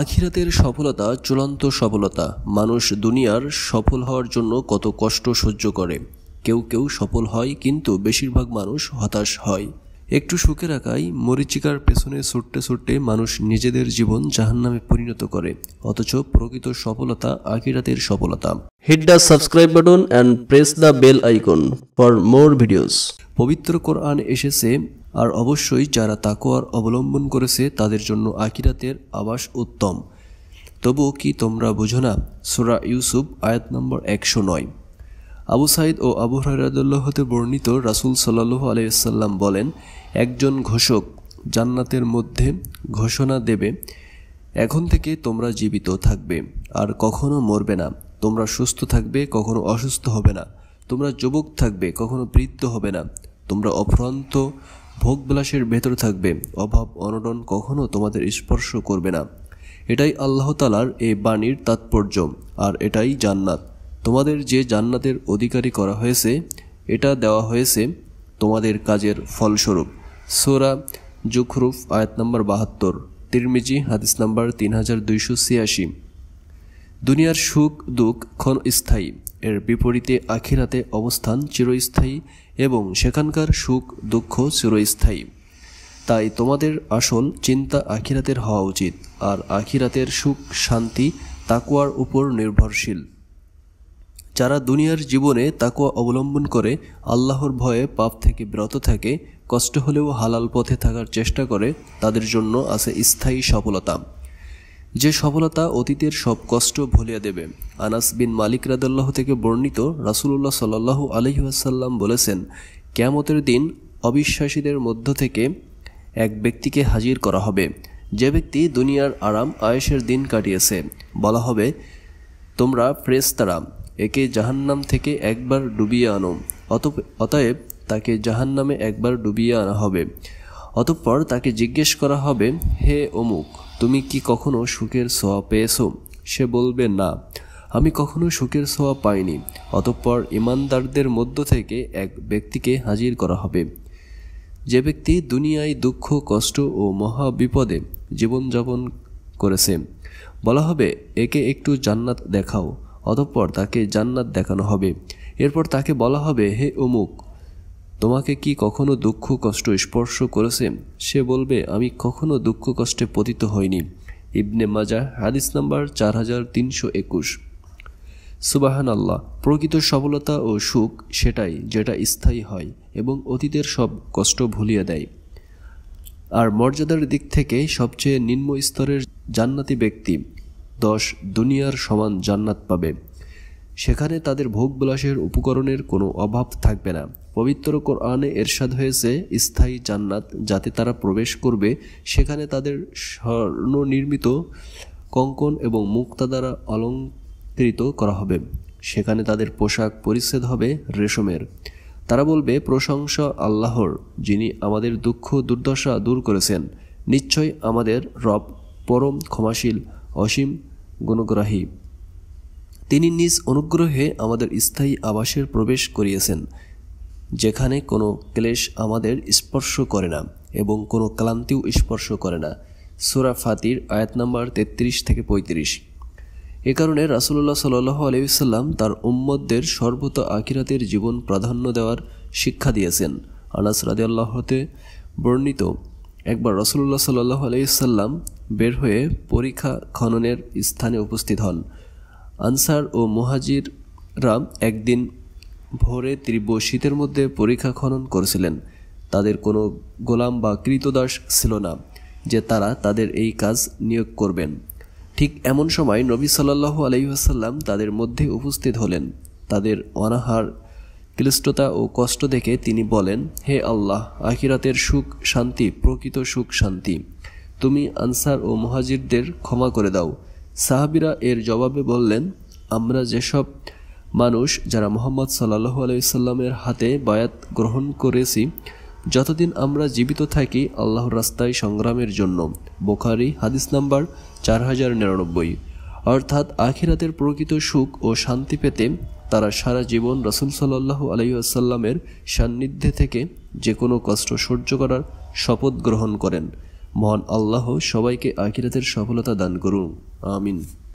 আখিরাতের সফলতা চূড়ান্ত সফলতা মানুষ দুনিয়ার সফল হওয়ার জন্য কত কষ্ট সহ্য করে কেউ কেউ সফল হয় কিন্তু বেশিরভাগ মানুষ হতাশ হয় একটু সুখে রাখায় মরিচিকার পেছনে ছুটতে ছুটতে মানুষ নিজেদের জীবন জাহান্নামে পরিণত করে অথচ প্রকৃত সফলতা আখিরাতের সফলতা hit the subscribe button and press the bell icon for more videos পবিত্র কোরআন এসেছে আর অবশ্যই যারা তাকোয়ার অবলম্বন করেছে তাদের জন্য আকিরাতের আবাস উত্তম তবুও কি তোমরা বুঝো না সুরা ইউসুফ আয়াত নম্বর একশো নয় আবু সাইদ ও আবু হরাদুল্লাহ হতে বর্ণিত রাসুল সাল্লু আলাইসাল্লাম বলেন একজন ঘোষক জান্নাতের মধ্যে ঘোষণা দেবে এখন থেকে তোমরা জীবিত থাকবে আর কখনো মরবে না তোমরা সুস্থ থাকবে কখনো অসুস্থ হবে না তোমরা যুবক থাকবে কখনো বৃদ্ধ হবে না তোমরা অফ্রান্ত ভোগবিলাসের ভেতর থাকবে অভাব অনটন কখনো তোমাদের স্পর্শ করবে না এটাই আল্লাহ তালার এই বাণীর তাৎপর্য আর এটাই জান্নাত তোমাদের যে জান্নাতের অধিকারী করা হয়েছে এটা দেওয়া হয়েছে তোমাদের কাজের ফলস্বরূপ সোরা জুখরুফ আয়াত নম্বর বাহাত্তর তিরমিজি হাদিস নম্বর তিন হাজার দুইশো ছিয়াশি দুনিয়ার সুখ দুঃখ ক্ষণস্থায়ী এর বিপরীতে আখিরাতে অবস্থান চিরস্থায়ী এবং সেখানকার সুখ দুঃখ চিরস্থায়ী তাই তোমাদের আসল চিন্তা আখিরাতের হওয়া উচিত আর আখিরাতের সুখ শান্তি তাকুয়ার উপর নির্ভরশীল যারা দুনিয়ার জীবনে তাকুয়া অবলম্বন করে আল্লাহর ভয়ে পাপ থেকে ব্রত থাকে কষ্ট হলেও হালাল পথে থাকার চেষ্টা করে তাদের জন্য আছে স্থায়ী সফলতা যে সফলতা অতীতের সব কষ্ট ভুলিয়ে দেবে আনাস বিন মালিক রাদাল্লাহ থেকে বর্ণিত রাসুলুল্লাহ সাল্লাহ আলহিহাসাল্লাম বলেছেন ক্যামতের দিন অবিশ্বাসীদের মধ্য থেকে এক ব্যক্তিকে হাজির করা হবে যে ব্যক্তি দুনিয়ার আরাম আয়েসের দিন কাটিয়েছে বলা হবে তোমরা ফ্রেস্তারা একে জাহান্নাম থেকে একবার ডুবিয়ে আনো অত অতএব তাকে জাহান্নামে একবার ডুবিয়ে আনা হবে অতঃপর তাকে জিজ্ঞেস করা হবে হে অমুক তুমি কি কখনো সুখের সোয়া পেয়েছ সে বলবে না আমি কখনো সুখের সোয়া পাইনি অতঃপর ইমানদারদের মধ্য থেকে এক ব্যক্তিকে হাজির করা হবে যে ব্যক্তি দুনিয়ায় দুঃখ কষ্ট ও মহা বিপদে জীবনযাপন করেছে বলা হবে একে একটু জান্নাত দেখাও অতঃপর তাকে জান্নাত দেখানো হবে এরপর তাকে বলা হবে হে অমুক তোমাকে কি কখনো দুঃখ কষ্ট স্পর্শ করেছে সে বলবে আমি কখনো দুঃখ কষ্টে পতিত হইনি ইবনে মাজা হাদিস নাম্বার চার হাজার তিনশো একুশ সুবাহান আল্লাহ প্রকৃত সফলতা ও সুখ সেটাই যেটা স্থায়ী হয় এবং অতীতের সব কষ্ট ভুলিয়ে দেয় আর মর্যাদার দিক থেকে সবচেয়ে নিম্ন স্তরের জান্নাতি ব্যক্তি দশ দুনিয়ার সমান জান্নাত পাবে সেখানে তাদের ভোগ বিলাসের উপকরণের কোনো অভাব থাকবে না পবিত্র কোরআনে এরশাদ হয়েছে স্থায়ী জান্নাত যাতে তারা প্রবেশ করবে সেখানে তাদের স্বর্ণনির্মিত কঙ্কন এবং মুক্তা দ্বারা অলঙ্কৃত করা হবে সেখানে তাদের পোশাক পরিচ্ছেদ হবে রেশমের তারা বলবে প্রশংসা আল্লাহর যিনি আমাদের দুঃখ দুর্দশা দূর করেছেন নিশ্চয় আমাদের রব পরম ক্ষমাশীল অসীম গুণগ্রাহী তিনি নিজ অনুগ্রহে আমাদের স্থায়ী আবাসের প্রবেশ করিয়েছেন যেখানে কোনো ক্লেশ আমাদের স্পর্শ করে না এবং কোনো ক্লান্তিও স্পর্শ করে না সুরা ফাতির আয়াত নাম্বার তেত্রিশ থেকে পঁয়ত্রিশ এ কারণে রাসুল্লাহ সাল আলহিসাল্লাম তার উম্মদদের সর্বত আখিরাতের জীবন প্রাধান্য দেওয়ার শিক্ষা দিয়েছেন আনাস আল্লাহতে বর্ণিত একবার রসুল্লাহ সাল্লাহ আলহিসাল্লাম বের হয়ে পরীক্ষা খননের স্থানে উপস্থিত হন আনসার ও মহাজিররা একদিন ভোরে তীব্র শীতের মধ্যে পরীক্ষা খনন করেছিলেন তাদের কোনো গোলাম বা কৃতদাস ছিল না যে তারা তাদের এই কাজ নিয়োগ করবেন ঠিক এমন সময় নবী সাল্লাল্লাহু আলহিহাসাল্লাম তাদের মধ্যে উপস্থিত হলেন তাদের অনাহার ক্লিষ্টতা ও কষ্ট দেখে তিনি বলেন হে আল্লাহ আখিরাতের সুখ শান্তি প্রকৃত সুখ শান্তি তুমি আনসার ও মহাজিরদের ক্ষমা করে দাও সাহাবিরা এর জবাবে বললেন আমরা যেসব মানুষ যারা মোহাম্মদ সাল্লাহ আলাইসাল্লামের হাতে বায়াত গ্রহণ করেছি যতদিন আমরা জীবিত থাকি আল্লাহর রাস্তায় সংগ্রামের জন্য বোখারি হাদিস নাম্বার চার হাজার নিরানব্বই অর্থাৎ আখিরাতের প্রকৃত সুখ ও শান্তি পেতে তারা সারা জীবন রসুল সাল্লাহ আসাল্লামের সান্নিধ্যে থেকে যে কোনো কষ্ট সহ্য করার শপথ গ্রহণ করেন মহান আল্লাহ সবাইকে আখিরাতের সফলতা দান করুন আমিন